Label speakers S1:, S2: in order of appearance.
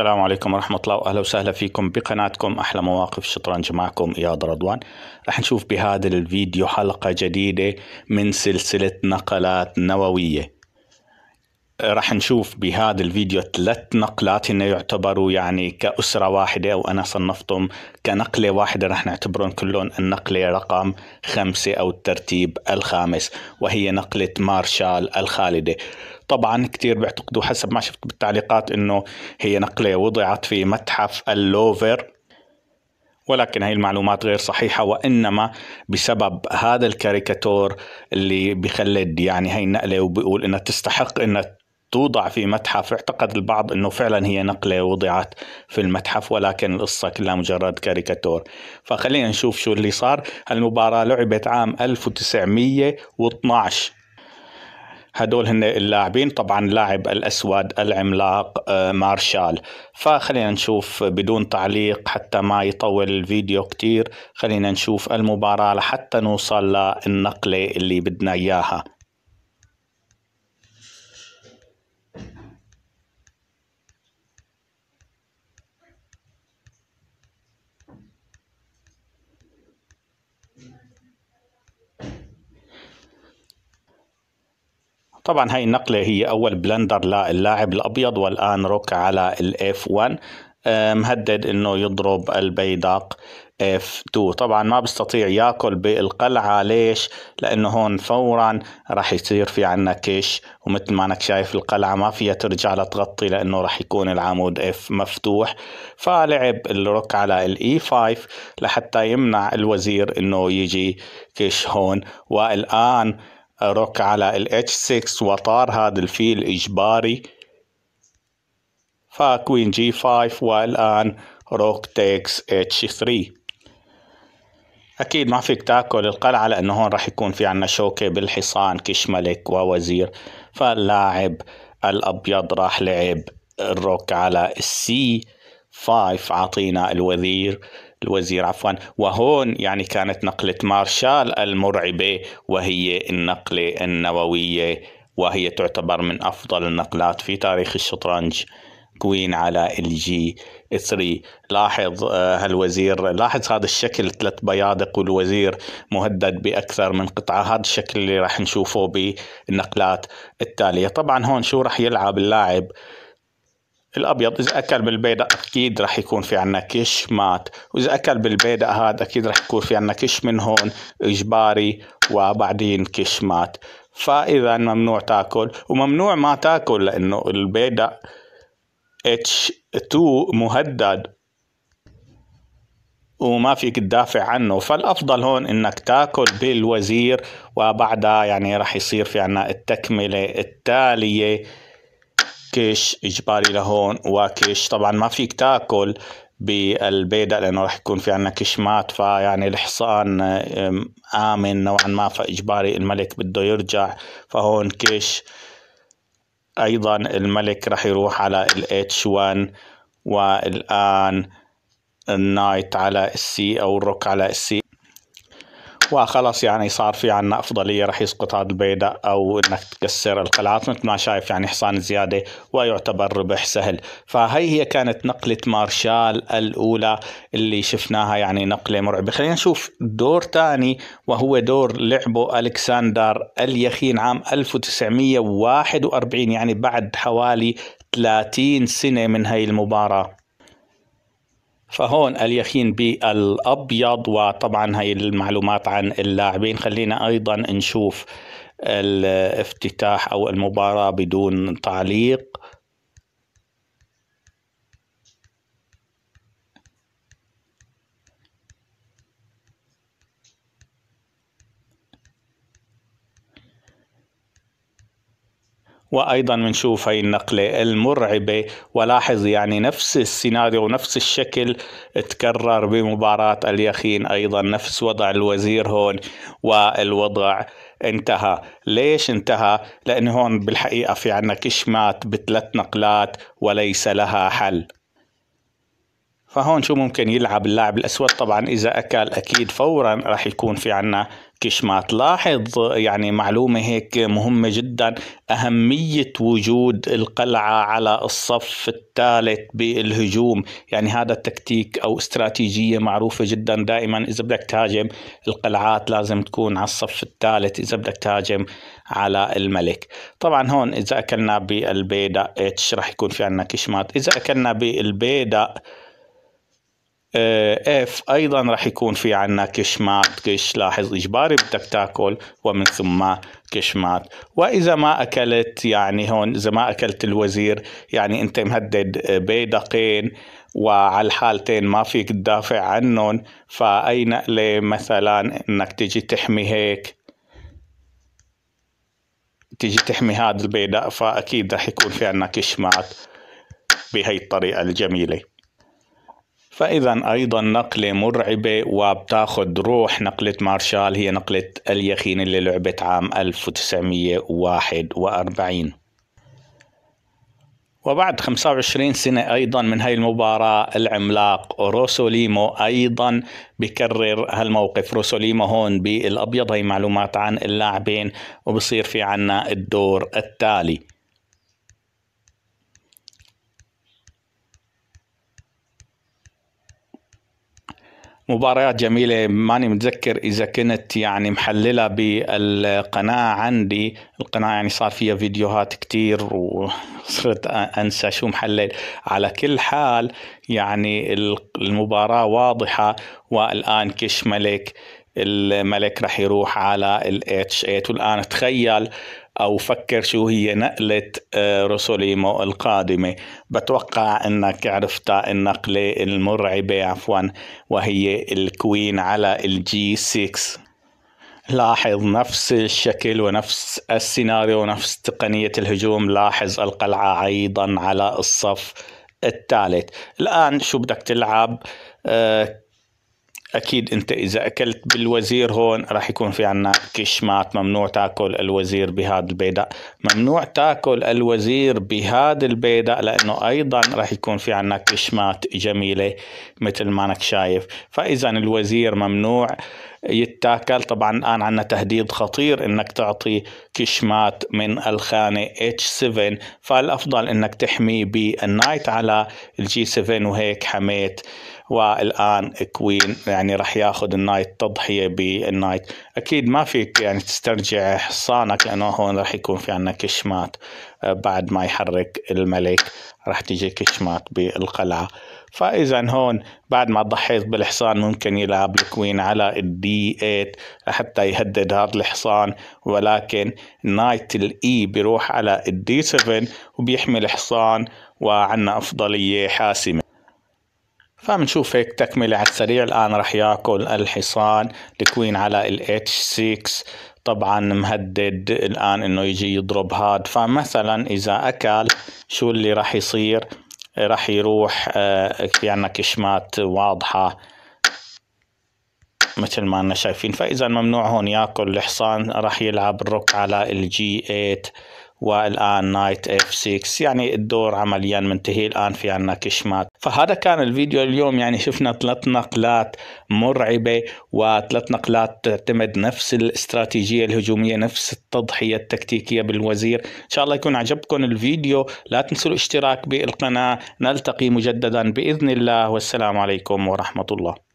S1: السلام عليكم ورحمة الله وأهلا وسهلا فيكم بقناتكم أحلى مواقف شطرنج معكم إياد رضوان رح نشوف بهذا الفيديو حلقة جديدة من سلسلة نقلات نووية رح نشوف بهذا الفيديو ثلاث نقلات انه يعتبروا يعني كأسرة واحدة او انا صنفتهم كنقلة واحدة رح نعتبرهم كلهم النقلة رقم خمسة او الترتيب الخامس وهي نقلة مارشال الخالدة طبعا كثير بيعتقدوا حسب ما شفت بالتعليقات انه هي نقله وضعت في متحف اللوفر ولكن هاي المعلومات غير صحيحة وإنما بسبب هذا الكاريكاتور اللي بخلد يعني هاي النقلة وبيقول إنها تستحق إنها توضع في متحف اعتقد البعض انه فعلا هي نقله وضعت في المتحف ولكن القصه كلها مجرد كاريكاتور فخلينا نشوف شو اللي صار المباراه لعبت عام 1912 هدول هن اللاعبين طبعا اللاعب الأسود العملاق آه، مارشال فخلينا نشوف بدون تعليق حتى ما يطول الفيديو كتير خلينا نشوف المباراة لحتى نوصل للنقلة اللي بدنا إياها طبعا هاي النقلة هي أول بلندر للاعب الأبيض والآن روك على الاف آه، 1 مهدد انه يضرب البيدق F2 طبعا ما بيستطيع ياكل بالقلعة ليش لانه هون فورا راح يصير في عنا كش ومثل ما انك شايف القلعة ما فيها ترجع لتغطي لانه راح يكون العمود F مفتوح فلعب الروك على الاي 5 e لحتى يمنع الوزير انه يجي كش هون والان روك على ال H6 وطار هذا الفيل إجباري فكوين g 5 والآن روك تيكس اتش 3 أكيد ما فيك تاكل القلعة لأنه هون راح يكون في عنا شوكة بالحصان كشملك ووزير فاللاعب الأبيض راح لعب الروك على السي 5 عطينا الوزير الوزير عفوا وهون يعني كانت نقلة مارشال المرعبة وهي النقلة النووية وهي تعتبر من أفضل النقلات في تاريخ الشطرنج كوين على الجي 3 لاحظ آه، هالوزير لاحظ هذا الشكل ثلاث بيادق والوزير مهدد باكثر من قطعه هذا الشكل اللي راح نشوفه بالنقلات التاليه طبعا هون شو راح يلعب اللاعب الابيض اذا اكل بالبيضة اكيد رح يكون في عنا كش مات واذا اكل بالبيضة هذا اكيد رح يكون في عنا كش من هون اجباري وبعدين كش مات فاذا ممنوع تاكل وممنوع ما تاكل لانه البيضه اتش H2 مهدد وما فيك تدافع عنه فالافضل هون انك تاكل بالوزير وبعدها يعني رح يصير في عنا التكمله التاليه كيش اجباري لهون وكيش طبعا ما فيك تاكل بالبيضة لانه راح يكون في عندنا كشمات فيعني الحصان امن نوعا ما فاجباري الملك بده يرجع فهون كيش ايضا الملك راح يروح على الاتش 1 والان النايت على السي او الروك على السي وخلاص يعني صار في عنا افضليه رح يسقط هذا البيضة او انك تكسر القلعات مثل ما شايف يعني حصان زياده ويعتبر ربح سهل فهي هي كانت نقله مارشال الاولى اللي شفناها يعني نقله مرعبه خلينا نشوف دور ثاني وهو دور لعبه الكسندر اليخين عام 1941 يعني بعد حوالي 30 سنه من هي المباراه فهون اليخين بالابيض وطبعا هي المعلومات عن اللاعبين خلينا ايضا نشوف الافتتاح او المباراه بدون تعليق وايضا بنشوف هي النقله المرعبه ولاحظ يعني نفس السيناريو ونفس الشكل تكرر بمباراه اليخين ايضا نفس وضع الوزير هون والوضع انتهى ليش انتهى لانه هون بالحقيقه في عنا كشمات بثلاث نقلات وليس لها حل فهون شو ممكن يلعب اللاعب الأسود طبعا إذا أكل أكيد فورا راح يكون في عنا كشمات لاحظ يعني معلومة هيك مهمة جدا أهمية وجود القلعة على الصف الثالث بالهجوم يعني هذا التكتيك أو استراتيجية معروفة جدا دائما إذا بدك تهاجم القلعات لازم تكون على الصف الثالث إذا بدك تهاجم على الملك طبعا هون إذا أكلنا بالبيدا اتش راح يكون في عنا كشمات إذا أكلنا بالبيدا اف آه، ايضا راح يكون في عنا كشمات كش لاحظ اجباري بدك تاكل ومن ثم كشمات واذا ما اكلت يعني هون اذا ما اكلت الوزير يعني انت مهدد آه، بيدقين وعلى الحالتين ما فيك تدافع عنهم فاي نقله مثلا انك تجي تحمي هيك تيجي تحمي هذا البيدق فاكيد راح يكون في عنا كشمات بهي الطريقه الجميله فإذا أيضا نقلة مرعبة وبتاخد روح نقلة مارشال هي نقلة اليخين اللي لعبت عام 1941 وبعد 25 سنة أيضا من هاي المباراة العملاق روسوليمو أيضا بكرر هالموقف روسوليمو هون بالأبيض هي معلومات عن اللاعبين وبصير في عنا الدور التالي مباريات جميله ماني متذكر اذا كنت يعني محلله بالقناه عندي القناه يعني صار فيها فيديوهات كتير وصرت انسى شو محلل على كل حال يعني المباراه واضحه والان كش ملك الملك راح يروح على الاتش 8 والان تخيل أو فكر شو هي نقلة آه، رسوليمو القادمة بتوقع أنك عرفت النقلة المرعبة عفوا وهي الكوين على الجي 6 لاحظ نفس الشكل ونفس السيناريو ونفس تقنية الهجوم لاحظ القلعة أيضا على الصف الثالث الآن شو بدك تلعب آه اكيد انت اذا اكلت بالوزير هون راح يكون في عنا كشمات ممنوع تاكل الوزير بهذا البيداء ممنوع تاكل الوزير بهذا البيداء لانه ايضا راح يكون في عنا كشمات جميله مثل ما انك شايف فاذا الوزير ممنوع يتاكل طبعا الان عندنا تهديد خطير انك تعطي كشمات من الخانه H7 فالافضل انك تحميه بالنايت على الجي 7 وهيك حميت والان كوين يعني راح ياخذ النايت تضحيه بالنايت اكيد ما فيك يعني تسترجع حصانك لانه هون راح يكون في عندنا كشمات آه، بعد ما يحرك الملك راح تجي كشمات بالقلعه فاذا هون بعد ما ضحيت بالحصان ممكن يلعب الكوين على الدي 8 حتى يهدد هذا الحصان ولكن نايت الاي بيروح على الدي 7 وبيحمي الحصان وعندنا افضليه حاسمه فبنشوف هيك تكملة على السريع الآن رح ياكل الحصان الكوين على ال H6 طبعا مهدد الآن إنه يجي يضرب هاد فمثلا إذا أكل شو اللي رح يصير رح يروح في عنا آه، كشمات واضحة مثل ما أنا شايفين فإذا ممنوع هون ياكل الحصان رح يلعب الروك على الجي 8 والان نايت اف 6 يعني الدور عمليا منتهي الان في عنا كشمات فهذا كان الفيديو اليوم يعني شفنا ثلاث نقلات مرعبه وثلاث نقلات تعتمد نفس الاستراتيجيه الهجوميه نفس التضحيه التكتيكيه بالوزير ان شاء الله يكون عجبكم الفيديو لا تنسوا الاشتراك بالقناه نلتقي مجددا باذن الله والسلام عليكم ورحمه الله